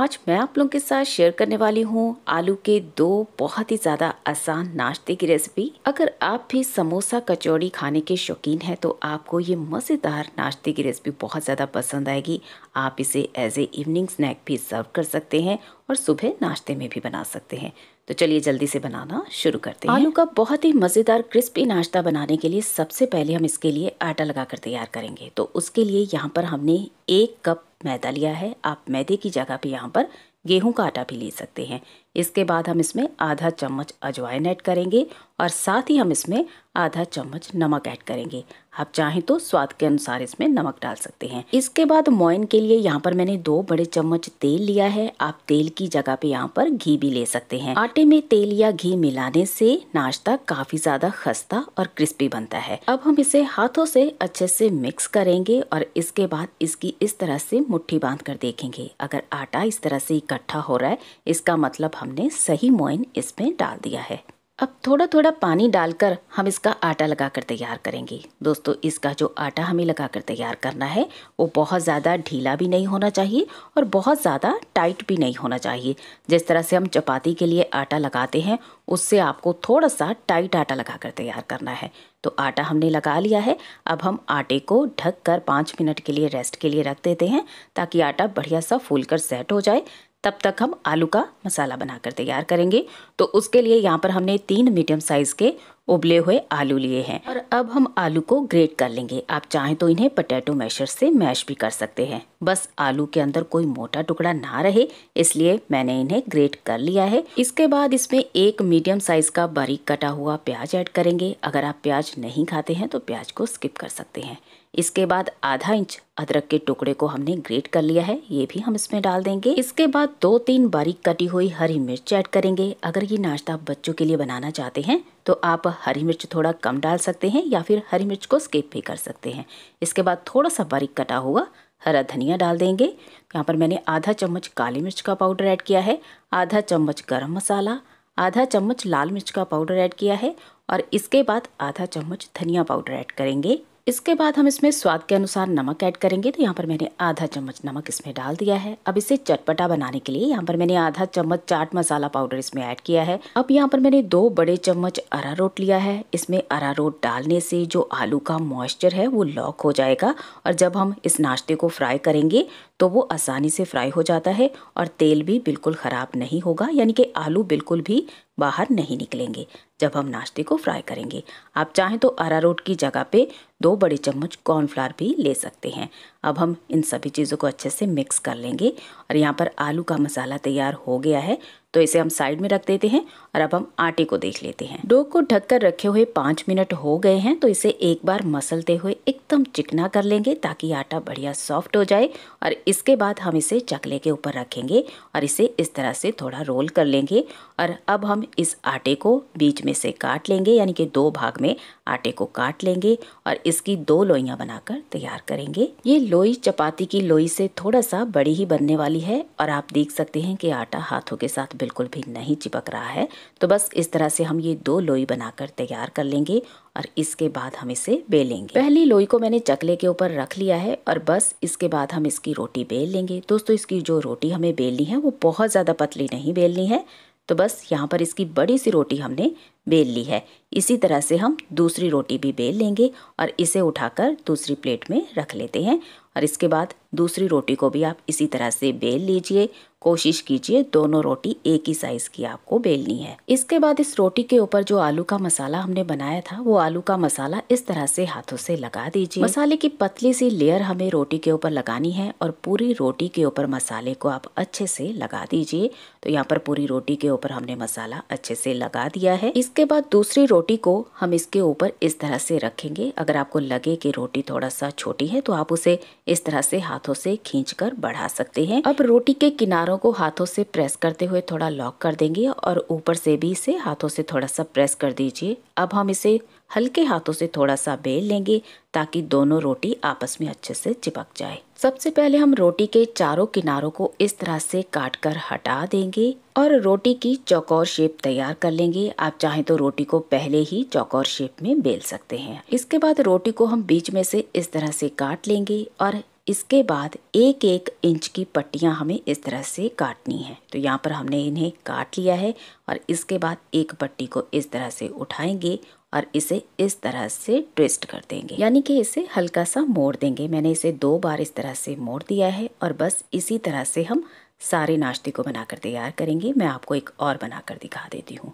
आज मैं आप लोगों के साथ शेयर करने वाली हूँ आलू के दो बहुत ही ज़्यादा आसान नाश्ते की रेसिपी अगर आप भी समोसा कचौड़ी खाने के शौकीन हैं तो आपको ये मज़ेदार नाश्ते की रेसिपी बहुत ज़्यादा पसंद आएगी आप इसे एज ए इवनिंग स्नैक भी सर्व कर सकते हैं और सुबह नाश्ते में भी बना सकते हैं तो चलिए जल्दी से बनाना शुरू करते हैं आलू का बहुत ही मज़ेदार क्रिस्पी नाश्ता बनाने के लिए सबसे पहले हम इसके लिए आटा लगा कर तैयार करेंगे तो उसके लिए यहाँ पर हमने एक कप मैदा लिया है आप मैदे की जगह पे यहाँ पर गेहूं का आटा भी ले सकते हैं इसके बाद हम इसमें आधा चम्मच अजवाइन ऐड करेंगे और साथ ही हम इसमें आधा चम्मच नमक ऐड करेंगे आप चाहें तो स्वाद के अनुसार इसमें नमक डाल सकते हैं इसके बाद मोइन के लिए यहाँ पर मैंने दो बड़े चम्मच तेल लिया है आप तेल की जगह पे यहाँ पर घी भी ले सकते हैं आटे में तेल या घी मिलाने से नाश्ता काफी ज्यादा खस्ता और क्रिस्पी बनता है अब हम इसे हाथों से अच्छे से मिक्स करेंगे और इसके बाद इसकी इस तरह से मुठ्ठी बांध कर देखेंगे अगर आटा इस तरह से इकट्ठा हो रहा है इसका मतलब हमने सही मोइन इसमें डाल दिया है अब थोड़ा थोड़ा पानी डालकर हम इसका आटा लगा कर तैयार करेंगे दोस्तों इसका जो आटा हमें लगा कर तैयार करना है वो बहुत ज़्यादा ढीला भी नहीं होना चाहिए और बहुत ज़्यादा टाइट भी नहीं होना चाहिए जिस तरह से हम चपाती के लिए आटा लगाते हैं उससे आपको थोड़ा सा टाइट आटा लगा कर तैयार करना है तो आटा हमने लगा लिया है अब हम आटे को ढक कर पाँच मिनट के लिए रेस्ट के लिए रख देते हैं ताकि आटा बढ़िया सा फूल कर सेट हो जाए तब तक हम आलू का मसाला बनाकर तैयार करेंगे तो उसके लिए यहाँ पर हमने तीन मीडियम साइज़ के उबले हुए आलू लिए हैं और अब हम आलू को ग्रेट कर लेंगे आप चाहें तो इन्हें पटेटो मैशर से मैश भी कर सकते हैं बस आलू के अंदर कोई मोटा टुकड़ा ना रहे इसलिए मैंने इन्हें ग्रेट कर लिया है इसके बाद इसमें एक मीडियम साइज का बारीक कटा हुआ प्याज ऐड करेंगे अगर आप प्याज नहीं खाते हैं तो प्याज को स्किप कर सकते हैं इसके बाद आधा इंच अदरक के टुकड़े को हमने ग्रेट कर लिया है ये भी हम इसमें डाल देंगे इसके बाद दो तीन बारीक कटी हुई हरी मिर्च ऐड करेंगे अगर ये नाश्ता बच्चों के लिए बनाना चाहते हैं तो आप हरी मिर्च थोड़ा कम डाल सकते हैं या फिर हरी मिर्च को स्केप भी कर सकते हैं इसके बाद थोड़ा सा बारीक कटा हुआ हरा धनिया डाल देंगे यहाँ पर मैंने आधा चम्मच काली मिर्च का पाउडर ऐड किया है आधा चम्मच गर्म मसाला आधा चम्मच लाल मिर्च का पाउडर ऐड किया है और इसके बाद आधा चम्मच धनिया पाउडर ऐड करेंगे इसके बाद हम इसमें स्वाद के अनुसार नमक ऐड करेंगे तो यहाँ पर मैंने आधा चम्मच नमक इसमें डाल दिया है अब इसे चटपटा बनाने के लिए यहाँ पर मैंने आधा चम्मच चाट मसाला पाउडर इसमें ऐड किया है अब यहाँ पर मैंने दो बड़े चम्मच अरारोट लिया है इसमें अरारोट डालने से जो आलू का मॉइस्चर है वो लॉक हो जाएगा और जब हम इस नाश्ते को फ्राई करेंगे तो वो आसानी से फ्राई हो जाता है और तेल भी बिल्कुल ख़राब नहीं होगा यानी कि आलू बिल्कुल भी बाहर नहीं निकलेंगे जब हम नाश्ते को फ्राई करेंगे आप चाहें तो अरारोट की जगह पे दो बड़े चम्मच कॉर्नफ्लावर भी ले सकते हैं अब हम इन सभी चीज़ों को अच्छे से मिक्स कर लेंगे और यहाँ पर आलू का मसाला तैयार हो गया है तो इसे हम साइड में रख देते हैं और अब हम आटे को देख लेते हैं डो को ढककर रखे हुए पाँच मिनट हो गए हैं तो इसे एक बार मसलते हुए एकदम चिकना कर लेंगे ताकि आटा बढ़िया सॉफ्ट हो जाए और इसके बाद हम इसे चकले के ऊपर रखेंगे और इसे इस तरह से थोड़ा रोल कर लेंगे और अब हम इस आटे को बीच में से काट लेंगे यानी कि दो भाग में आटे को काट लेंगे और इसकी दो लोइयाँ बनाकर तैयार करेंगे ये लोई चपाती की लोई से थोड़ा सा बड़ी ही बनने वाली है और आप देख सकते हैं कि आटा हाथों के साथ बिल्कुल भी नहीं चिपक रहा है तो बस इस तरह से हम ये दो लोई बनाकर तैयार कर लेंगे और इसके बाद हम इसे बेलेंगे पहली लोई को मैंने चकले के ऊपर रख लिया है और बस इसके बाद हम इसकी रोटी बेल लेंगे दोस्तों इसकी जो रोटी हमें बेलनी है वो बहुत ज़्यादा पतली नहीं बेलनी है तो बस यहाँ पर इसकी बड़ी सी रोटी हमने बेल ली है इसी तरह से हम दूसरी रोटी भी बेल लेंगे और इसे उठाकर दूसरी प्लेट में रख लेते हैं और इसके बाद दूसरी रोटी को भी आप इसी तरह से बेल लीजिए कोशिश कीजिए दोनों रोटी एक ही साइज की आपको बेलनी है इसके बाद इस रोटी के ऊपर जो आलू का मसाला हमने बनाया था वो आलू का मसाला इस तरह से हाथों से लगा दीजिए मसाले की पतली सी लेयर हमें रोटी के ऊपर लगानी है और पूरी रोटी के ऊपर मसाले को आप अच्छे से लगा दीजिए तो यहाँ पर पूरी रोटी के ऊपर हमने मसाला अच्छे से लगा दिया है इसके बाद दूसरी रोटी को हम इसके ऊपर इस तरह से रखेंगे अगर आपको लगे की रोटी थोड़ा सा छोटी है तो आप उसे इस तरह से हाथ हाथों से खींचकर बढ़ा सकते हैं अब रोटी के किनारों को हाथों से प्रेस करते हुए थोड़ा लॉक कर देंगे और ऊपर से भी इसे हाथों से थोड़ा सा प्रेस कर दीजिए अब हम इसे हल्के हाथों से थोड़ा सा बेल लेंगे ताकि दोनों रोटी आपस में अच्छे से चिपक जाए सबसे पहले हम रोटी के चारों किनारों को इस तरह से काट कर हटा देंगे और रोटी की चौकोर शेप तैयार कर लेंगे आप चाहें तो रोटी को पहले ही चौकोर शेप में बेल सकते हैं इसके बाद रोटी को हम बीच में से इस तरह से काट लेंगे और इसके बाद एक एक इंच की पट्टियाँ हमें इस तरह से काटनी है तो यहाँ पर हमने इन्हें काट लिया है और इसके बाद एक पट्टी को इस तरह से उठाएंगे और इसे इस तरह से ट्विस्ट कर देंगे यानी कि इसे हल्का सा मोड़ देंगे मैंने इसे दो बार इस तरह से मोड़ दिया है और बस इसी तरह से हम सारे नाश्ते को बनाकर तैयार करेंगे मैं आपको एक और बनाकर दिखा देती हूँ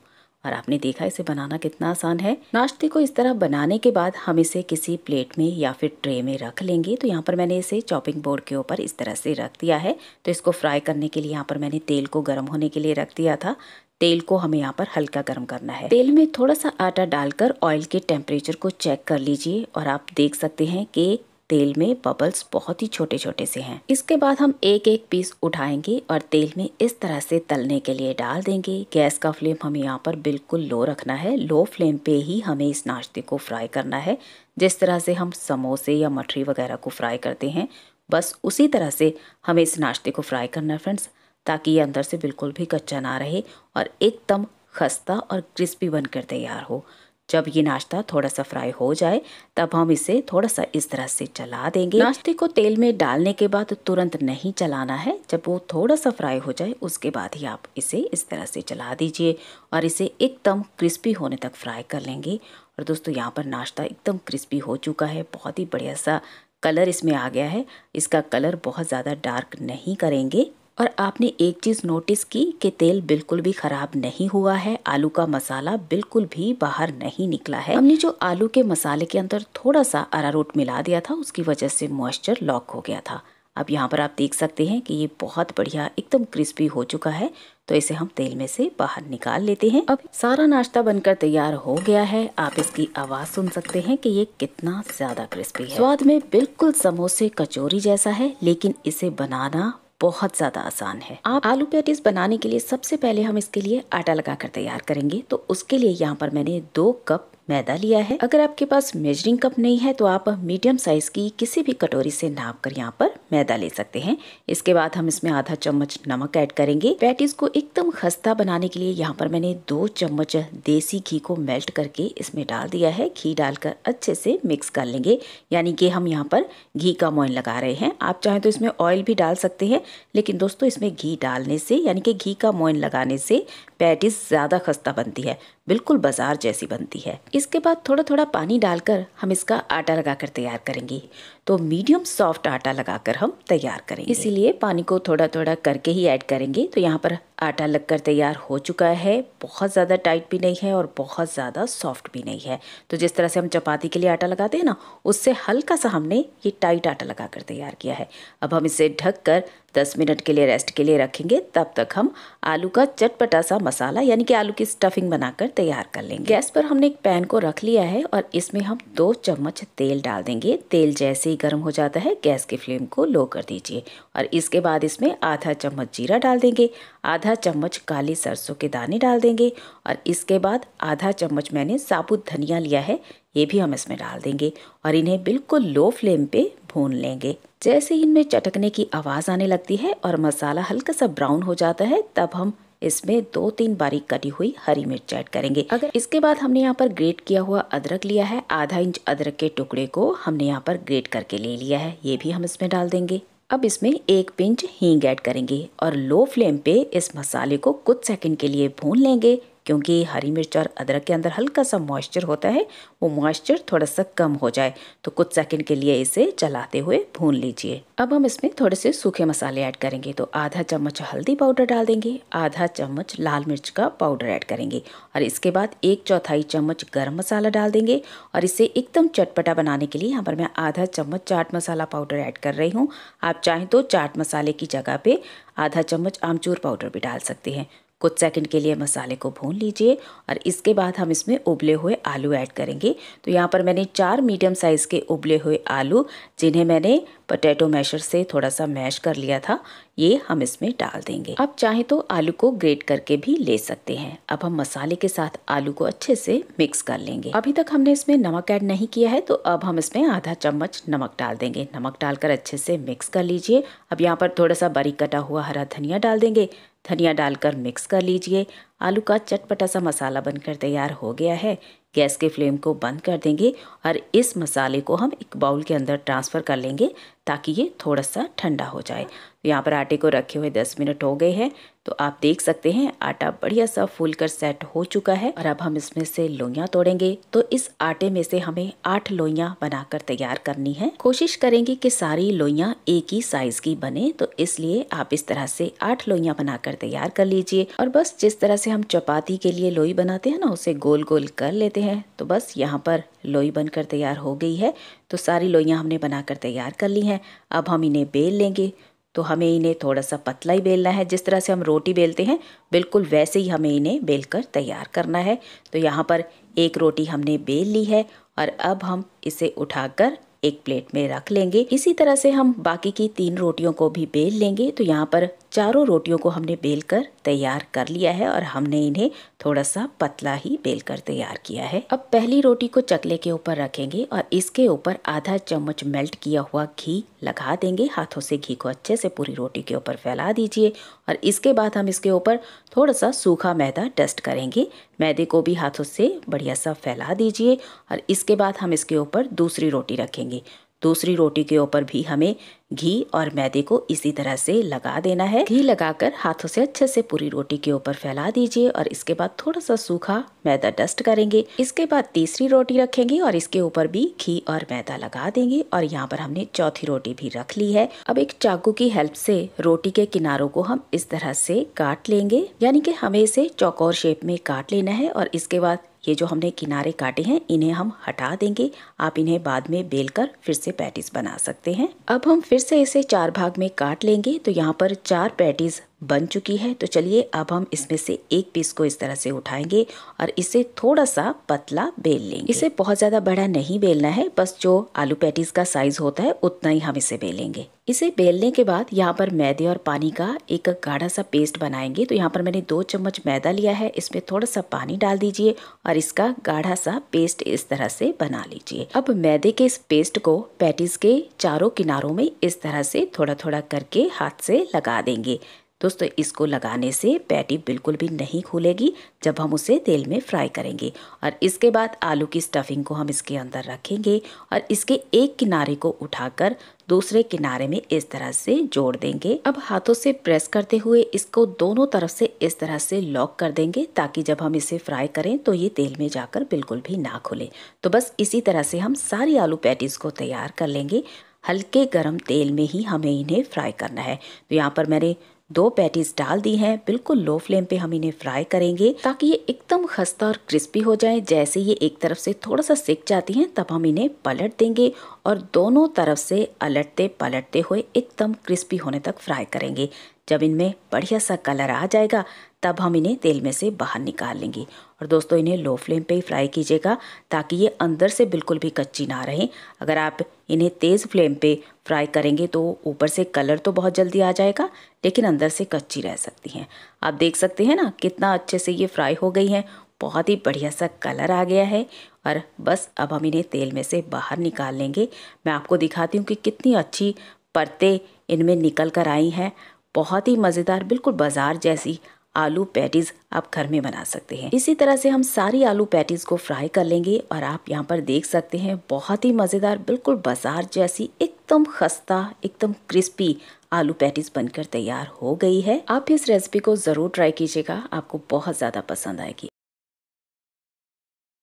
और आपने देखा इसे बनाना कितना आसान है नाश्ते को इस तरह बनाने के बाद हम इसे किसी प्लेट में या फिर ट्रे में रख लेंगे तो यहाँ पर मैंने इसे चॉपिंग बोर्ड के ऊपर इस तरह से रख दिया है तो इसको फ्राई करने के लिए यहाँ पर मैंने तेल को गर्म होने के लिए रख दिया था तेल को हमें यहाँ पर हल्का गर्म करना है तेल में थोड़ा सा आटा डालकर ऑयल के टेम्परेचर को चेक कर लीजिए और आप देख सकते हैं कि तेल में बबल्स बहुत ही छोटे छोटे से हैं इसके बाद हम एक एक पीस उठाएंगे और तेल में इस तरह से तलने के लिए डाल देंगे गैस का फ्लेम हमें यहाँ पर बिल्कुल लो रखना है लो फ्लेम पे ही हमें इस नाश्ते को फ्राई करना है जिस तरह से हम समोसे या मठरी वगैरह को फ्राई करते हैं बस उसी तरह से हमें इस नाश्ते को फ्राई करना है फ्रेंड्स ताकि ये अंदर से बिल्कुल भी कच्चा ना रहे और एकदम खस्ता और क्रिस्पी बनकर तैयार हो जब ये नाश्ता थोड़ा सा फ्राई हो जाए तब हम इसे थोड़ा सा इस तरह से चला देंगे नाश्ते को तेल में डालने के बाद तुरंत नहीं चलाना है जब वो थोड़ा सा फ्राई हो जाए उसके बाद ही आप इसे इस तरह से चला दीजिए और इसे एकदम क्रिस्पी होने तक फ्राई कर लेंगे और दोस्तों यहाँ पर नाश्ता एकदम क्रिस्पी हो चुका है बहुत ही बढ़िया सा कलर इसमें आ गया है इसका कलर बहुत ज़्यादा डार्क नहीं करेंगे और आपने एक चीज़ नोटिस की कि तेल बिल्कुल भी ख़राब नहीं हुआ है आलू का मसाला बिल्कुल भी बाहर नहीं निकला है हमने जो आलू के मसाले के अंदर थोड़ा सा अरारोट मिला दिया था उसकी वजह से मॉइस्चर लॉक हो गया था अब यहाँ पर आप देख सकते हैं कि ये बहुत बढ़िया एकदम क्रिस्पी हो चुका है तो इसे हम तेल में से बाहर निकाल लेते हैं अब सारा नाश्ता बनकर तैयार हो गया है आप इसकी आवाज़ सुन सकते हैं कि ये कितना ज़्यादा क्रिस्पी है स्वाद में बिल्कुल समोसे कचोरी जैसा है लेकिन इसे बनाना बहुत ज़्यादा आसान है आप आलू पैटीज बनाने के लिए सबसे पहले हम इसके लिए आटा लगा कर तैयार करेंगे तो उसके लिए यहाँ पर मैंने दो कप मैदा लिया है अगर आपके पास मेजरिंग कप नहीं है तो आप मीडियम साइज की किसी भी कटोरी से नाप कर यहाँ पर मैदा ले सकते हैं इसके बाद हम इसमें आधा चम्मच नमक ऐड करेंगे पैटीज को एकदम खस्ता बनाने के लिए यहाँ पर मैंने दो चम्मच देसी घी को मेल्ट करके इसमें डाल दिया है घी डालकर अच्छे से मिक्स कर लेंगे यानी कि हम यहाँ पर घी का मोइन लगा रहे हैं आप चाहें तो इसमें ऑयल भी डाल सकते हैं लेकिन दोस्तों इसमें घी डालने से यानी कि घी का मोइन लगाने से पैटीज ज़्यादा खस्ता बनती है बिल्कुल बाजार जैसी बनती है इसके बाद थोड़ा थोड़ा पानी डालकर हम इसका आटा लगाकर तैयार करेंगे तो मीडियम सॉफ्ट आटा लगाकर हम तैयार करेंगे इसीलिए पानी को थोड़ा थोड़ा करके ही ऐड करेंगे तो यहाँ पर आटा लगकर तैयार हो चुका है बहुत ज़्यादा टाइट भी नहीं है और बहुत ज़्यादा सॉफ्ट भी नहीं है तो जिस तरह से हम चपाती के लिए आटा लगाते हैं ना उससे हल्का सा हमने ये टाइट आटा कर तैयार किया है अब हम इसे ढक कर दस मिनट के लिए रेस्ट के लिए रखेंगे तब तक हम आलू का चटपटा सा मसाला यानी कि आलू की स्टफिंग बनाकर तैयार कर लेंगे गैस पर हमने एक पैन को रख लिया है और इसमें हम दो चम्मच तेल डाल देंगे तेल जैसे ही गर्म हो जाता है गैस की फ्लेम को लो कर दीजिए और इसके बाद इसमें आधा चम्मच जीरा डाल देंगे आधा चम्मच काली सरसों के दाने डाल देंगे और इसके बाद आधा चम्मच मैंने साबुत धनिया लिया है ये भी हम इसमें डाल देंगे और इन्हें बिल्कुल लो फ्लेम पे भून लेंगे जैसे ही इनमें चटकने की आवाज़ आने लगती है और मसाला हल्का सा ब्राउन हो जाता है तब हम इसमें दो तीन बारीक कटी हुई हरी मिर्च ऐड करेंगे अगर इसके बाद हमने यहाँ पर ग्रेट किया हुआ अदरक लिया है आधा इंच अदरक के टुकड़े को हमने यहाँ पर ग्रेट करके ले लिया है ये भी हम इसमें डाल देंगे अब इसमें एक पिंच हींग ऐड करेंगे और लो फ्लेम पे इस मसाले को कुछ सेकंड के लिए भून लेंगे क्योंकि हरी मिर्च और अदरक के अंदर हल्का सा मॉइस्चर होता है वो मॉइस्चर थोड़ा सा कम हो जाए तो कुछ सेकंड के लिए इसे चलाते हुए भून लीजिए अब हम इसमें थोड़े से सूखे मसाले ऐड करेंगे तो आधा चम्मच हल्दी पाउडर डाल देंगे आधा चम्मच लाल मिर्च का पाउडर ऐड करेंगे और इसके बाद एक चौथाई चम्मच गर्म मसाला डाल देंगे और इसे एकदम चटपटा बनाने के लिए यहाँ पर मैं आधा चम्मच चाट मसाला पाउडर ऐड कर रही हूँ आप चाहें तो चाट मसाले की जगह पे आधा चम्मच आमचूर पाउडर भी डाल सकते हैं कुछ सेकंड के लिए मसाले को भून लीजिए और इसके बाद हम इसमें उबले हुए आलू ऐड करेंगे तो यहाँ पर मैंने चार मीडियम साइज़ के उबले हुए आलू जिन्हें मैंने पोटैटो मैशर से थोड़ा सा मैश कर लिया था ये हम इसमें डाल देंगे आप चाहे तो आलू को ग्रेट करके भी ले सकते हैं अब हम मसाले के साथ आलू को अच्छे से मिक्स कर लेंगे अभी तक हमने इसमें नमक ऐड नहीं किया है तो अब हम इसमें आधा चम्मच नमक डाल देंगे नमक डालकर अच्छे से मिक्स कर लीजिए अब यहाँ पर थोड़ा सा बारीक कटा हुआ हरा धनिया डाल देंगे धनिया डालकर मिक्स कर लीजिए आलू का चटपटा सा मसाला बनकर तैयार हो गया है गैस के फ्लेम को बंद कर देंगे और इस मसाले को हम एक बाउल के अंदर ट्रांसफ़र कर लेंगे ताकि ये थोड़ा सा ठंडा हो जाए तो यहाँ पर आटे को रखे हुए दस मिनट हो गए हैं तो आप देख सकते हैं आटा बढ़िया सा फूल कर सेट हो चुका है और अब हम इसमें से लोइया तोड़ेंगे तो इस आटे में से हमें आठ लोइया बनाकर तैयार करनी है कोशिश करेंगे कि सारी लोइया एक ही साइज की बने तो इसलिए आप इस तरह से आठ लोइया बनाकर तैयार कर लीजिए और बस जिस तरह से हम चपाती के लिए लोई बनाते हैं ना उसे गोल गोल कर लेते हैं तो बस यहाँ पर लोई बनकर तैयार हो गई है तो सारी लोइया हमने बनाकर तैयार कर ली है अब हम इन्हें बेल लेंगे तो हमें इन्हें थोड़ा सा पतला ही बेलना है जिस तरह से हम रोटी बेलते हैं बिल्कुल वैसे ही हमें इन्हें बेल कर तैयार करना है तो यहाँ पर एक रोटी हमने बेल ली है और अब हम इसे उठाकर एक प्लेट में रख लेंगे इसी तरह से हम बाकी की तीन रोटियों को भी बेल लेंगे तो यहाँ पर चारों रोटियों को हमने बेल कर तैयार कर लिया है और हमने इन्हें थोड़ा सा पतला ही बेल कर तैयार किया है अब पहली रोटी को चकले के ऊपर रखेंगे और इसके ऊपर आधा चम्मच मेल्ट किया हुआ घी लगा देंगे हाथों से घी को अच्छे से पूरी रोटी के ऊपर फैला दीजिए और इसके बाद हम इसके ऊपर थोड़ा सा सूखा मैदा डस्ट करेंगे मैदे को भी हाथों से बढ़िया सा फैला दीजिए और इसके बाद हम इसके ऊपर दूसरी रोटी रखेंगे दूसरी रोटी के ऊपर भी हमें घी और मैदे को इसी तरह से लगा देना है घी लगाकर हाथों से अच्छे से पूरी रोटी के ऊपर फैला दीजिए और इसके बाद थोड़ा सा सूखा मैदा डस्ट करेंगे इसके बाद तीसरी रोटी रखेंगे और इसके ऊपर भी घी और मैदा लगा देंगे और यहाँ पर हमने चौथी रोटी भी रख ली है अब एक चाकू की हेल्प से रोटी के किनारों को हम इस तरह से काट लेंगे यानी कि हमें इसे चौकोर शेप में काट लेना है और इसके बाद ये जो हमने किनारे काटे हैं इन्हें हम हटा देंगे आप इन्हें बाद में बेल कर फिर से पैटीज बना सकते हैं अब हम फिर से इसे चार भाग में काट लेंगे तो यहाँ पर चार पैटीज बन चुकी है तो चलिए अब हम इसमें से एक पीस को इस तरह से उठाएंगे और इसे थोड़ा सा पतला बेल लेंगे इसे बहुत ज़्यादा बड़ा नहीं बेलना है बस जो आलू पैटीज़ का साइज़ होता है उतना ही हम इसे बेलेंगे इसे बेलने के बाद यहाँ पर मैदे और पानी का एक गाढ़ा सा पेस्ट बनाएंगे तो यहाँ पर मैंने दो चम्मच मैदा लिया है इसमें थोड़ा सा पानी डाल दीजिए और इसका गाढ़ा सा पेस्ट इस तरह से बना लीजिए अब मैदे के इस पेस्ट को पैटीज़ के चारों किनारों में इस तरह से थोड़ा थोड़ा करके हाथ से लगा देंगे दोस्तों इसको लगाने से पैटी बिल्कुल भी नहीं खुलेगी जब हम उसे तेल में फ्राई करेंगे और इसके बाद आलू की स्टफिंग को हम इसके अंदर रखेंगे और इसके एक किनारे को उठाकर दूसरे किनारे में इस तरह से जोड़ देंगे अब हाथों से प्रेस करते हुए इसको दोनों तरफ से इस तरह से लॉक कर देंगे ताकि जब हम इसे फ्राई करें तो ये तेल में जाकर बिल्कुल भी ना खुले तो बस इसी तरह से हम सारी आलू पैटीज को तैयार कर लेंगे हल्के गरम तेल में ही हमें इन्हें फ्राई करना है तो यहाँ पर मैंने दो पैटीज डाल दी हैं बिल्कुल लो फ्लेम पे हम इन्हें फ्राई करेंगे ताकि ये एकदम खस्ता और क्रिस्पी हो जाए जैसे ये एक तरफ से थोड़ा सा सिक जाती हैं तब हम इन्हें पलट देंगे और दोनों तरफ से अलटते पलटते हुए एकदम क्रिस्पी होने तक फ्राई करेंगे जब इनमें बढ़िया सा कलर आ जाएगा तब हम इन्हें तेल में से बाहर निकाल लेंगे और दोस्तों इन्हें लो फ्लेम पे ही फ्राई कीजिएगा ताकि ये अंदर से बिल्कुल भी कच्ची ना रहे अगर आप इन्हें तेज़ फ्लेम पे फ्राई करेंगे तो ऊपर से कलर तो बहुत जल्दी आ जाएगा लेकिन अंदर से कच्ची रह सकती हैं आप देख सकते हैं ना कितना अच्छे से ये फ्राई हो गई हैं बहुत ही बढ़िया सा कलर आ गया है और बस अब हम इन्हें तेल में से बाहर निकाल लेंगे मैं आपको दिखाती हूँ कि कितनी अच्छी परतें इनमें निकल कर आई हैं बहुत ही मज़ेदार बिल्कुल बाज़ार जैसी आलू पैटीज़ आप घर में बना सकते हैं इसी तरह से हम सारी आलू पैटीज़ को फ्राई कर लेंगे और आप यहाँ पर देख सकते हैं बहुत ही मज़ेदार बिल्कुल बाज़ार जैसी एकदम खस्ता एकदम क्रिस्पी आलू पैटीज़ बनकर तैयार हो गई है आप इस रेसिपी को ज़रूर ट्राई कीजिएगा आपको बहुत ज़्यादा पसंद आएगी